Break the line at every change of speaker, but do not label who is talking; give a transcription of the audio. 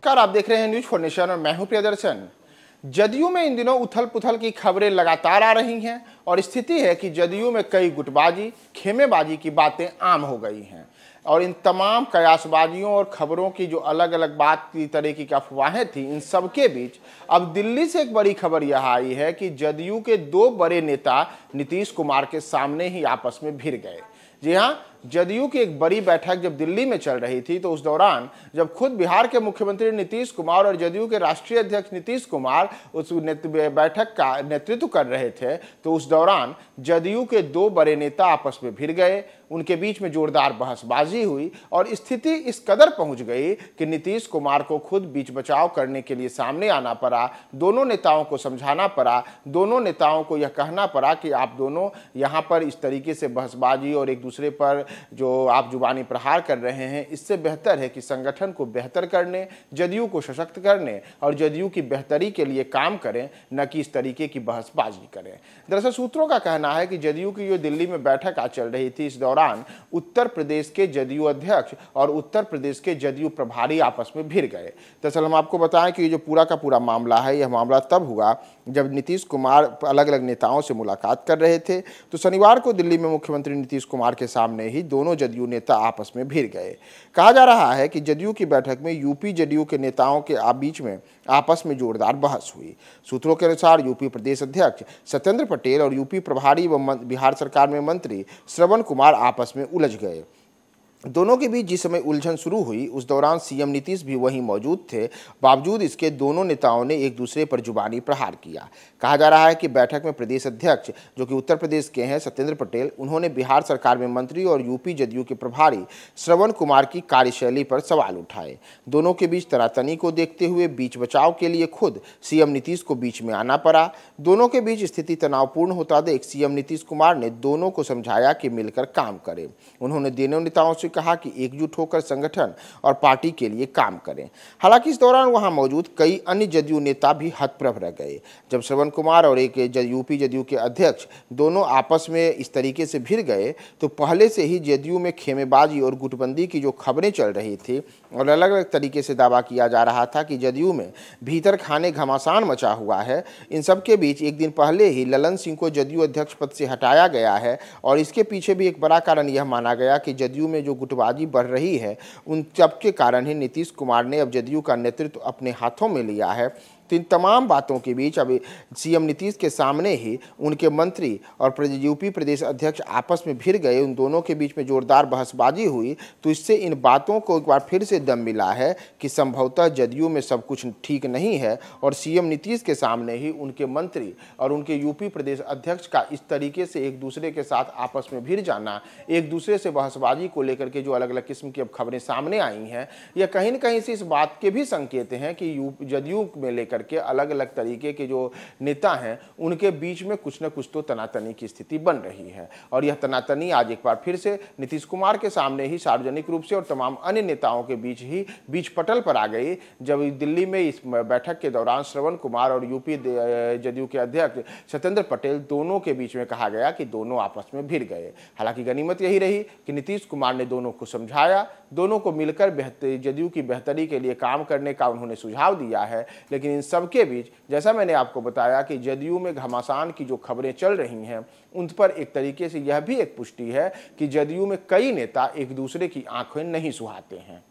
नमस्कार आप देख रहे हैं न्यूज फोर नेशन और मैं हूं प्रियदर्शन जदयू में इन दिनों उथल पुथल की खबरें लगातार आ रही हैं और स्थिति है कि जदयू में कई गुटबाजी खेमेबाजी की बातें आम हो गई हैं और इन तमाम कयासबाजियों और खबरों की जो अलग अलग बात की तरह की अफवाहें थी इन सब के बीच अब दिल्ली से एक बड़ी खबर यह आई है कि जदयू के दो बड़े नेता नीतीश कुमार के सामने ही आपस में भिड़ गए जी हाँ जदयू की एक बड़ी बैठक जब दिल्ली में चल रही थी तो उस दौरान जब खुद बिहार के मुख्यमंत्री नीतीश कुमार और जदयू के राष्ट्रीय अध्यक्ष नीतीश कुमार उस बैठक का नेतृत्व कर रहे थे तो उस दौरान जदयू के दो बड़े नेता आपस में भिड़ गए उनके बीच में जोरदार बहसबाजी हुई और स्थिति इस कदर पहुंच गई कि नीतीश कुमार को खुद बीच बचाव करने के लिए सामने आना पड़ा दोनों नेताओं को समझाना पड़ा दोनों नेताओं को यह कहना पड़ा कि आप दोनों यहाँ पर इस तरीके से बहसबाजी और एक दूसरे पर जो आप जुबानी प्रहार कर रहे हैं इससे बेहतर है कि संगठन को बेहतर करने जदयू को सशक्त करने और जदयू की बेहतरी के लिए काम करें न कि इस तरीके की बहसबाजी करें दरअसल सूत्रों का कहना है कि जदयू की जो दिल्ली में बैठक आज चल रही थी इस दौरान उत्तर प्रदेश के जदयू अध्यक्ष और उत्तर प्रदेश के जदयू प्रभारी आपस में भिड़ गए दरअसल हम आपको बताएं कि ये जो पूरा का पूरा मामला है यह मामला तब हुआ जब नीतीश कुमार अलग अलग नेताओं से मुलाकात कर रहे थे तो शनिवार को दिल्ली में मुख्यमंत्री नीतीश कुमार के सामने ही ही दोनों जदयू नेता आपस में भिड़ गए कहा जा रहा है कि जदयू की बैठक में यूपी जदयू के नेताओं के बीच में आपस में जोरदार बहस हुई सूत्रों के अनुसार यूपी प्रदेश अध्यक्ष सत्येंद्र पटेल और यूपी प्रभारी व बिहार सरकार में मंत्री श्रवण कुमार आपस में उलझ गए दोनों के बीच जिस समय उलझन शुरू हुई उस दौरान सीएम नीतीश भी वहीं मौजूद थे बावजूद इसके दोनों नेताओं ने एक दूसरे पर जुबानी प्रहार किया कहा जा रहा है कि बैठक में प्रदेश अध्यक्ष जो कि उत्तर प्रदेश के हैं सत्येंद्र पटेल उन्होंने बिहार सरकार में मंत्री और यूपी जदयू के प्रभारी श्रवण कुमार की कार्यशैली पर सवाल उठाए दोनों के बीच तनातनी को देखते हुए बीच बचाव के लिए खुद सीएम नीतीश को बीच में आना पड़ा दोनों के बीच स्थिति तनावपूर्ण होता देख सीएम नीतीश कुमार ने दोनों को समझाया कि मिलकर काम करें उन्होंने दोनों नेताओं से कहा कि एकजुट होकर संगठन और पार्टी के लिए काम करें हालांकि इस दौरान वहां मौजूद कई अन्य जदयू नेता भी हतप्रभ रह गए जब श्रवण कुमार और एक यूपी जदयू के अध्यक्ष दोनों आपस में इस तरीके से भिड़ गए तो पहले से ही जदयू में खेमेबाजी और गुटबंदी की जो खबरें चल रही थी और अलग अलग तरीके से दावा किया जा रहा था कि जदयू में भीतर खाने घमासान मचा हुआ है इन सब के बीच एक दिन पहले ही ललन सिंह को जदयू अध्यक्ष पद से हटाया गया है और इसके पीछे भी एक बड़ा कारण यह माना गया कि जदयू में जो गुटबाजी बढ़ रही है उन सब के कारण ही नीतीश कुमार ने अब जदयू का नेतृत्व अपने हाथों में लिया है तो इन तमाम बातों के बीच अभी सीएम नीतीश के सामने ही उनके मंत्री और यूपी प्रदेश अध्यक्ष आपस में भिड़ गए उन दोनों के बीच में जोरदार बहसबाजी हुई तो इससे इन बातों को एक बार फिर से दम मिला है कि संभवतः जदयू में सब कुछ ठीक नहीं है और सीएम नीतीश के सामने ही उनके मंत्री और उनके यूपी प्रदेश अध्यक्ष का इस तरीके से एक दूसरे के साथ आपस में भिड़ जाना एक दूसरे से बहसबाजी को लेकर के जो अलग अलग किस्म की अब खबरें सामने आई हैं यह कहीं ना कहीं से इस बात के भी संकेत हैं कि जदयू में लेकर करके अलग अलग तरीके के जो नेता हैं उनके बीच में कुछ ना कुछ तो तनातनी की स्थिति बन रही है और यह तनातनी आज एक बार फिर से नीतीश कुमार के सामने ही सार्वजनिक रूप से और तमाम अन्य नेताओं के बीच ही बीच पटल पर आ गई जब दिल्ली में इस बैठक के दौरान श्रवण कुमार और यूपी जदयू के अध्यक्ष सत्येंद्र पटेल दोनों के बीच में कहा गया कि दोनों आपस में भिड़ गए हालांकि गनीमत यही रही कि नीतीश कुमार ने दोनों को समझाया दोनों को मिलकर जदयू की बेहतरी के लिए काम करने का उन्होंने सुझाव दिया है लेकिन इन सबके बीच जैसा मैंने आपको बताया कि जदयू में घमासान की जो खबरें चल रही हैं उन पर एक तरीके से यह भी एक पुष्टि है कि जदयू में कई नेता एक दूसरे की आंखें नहीं सुहाते हैं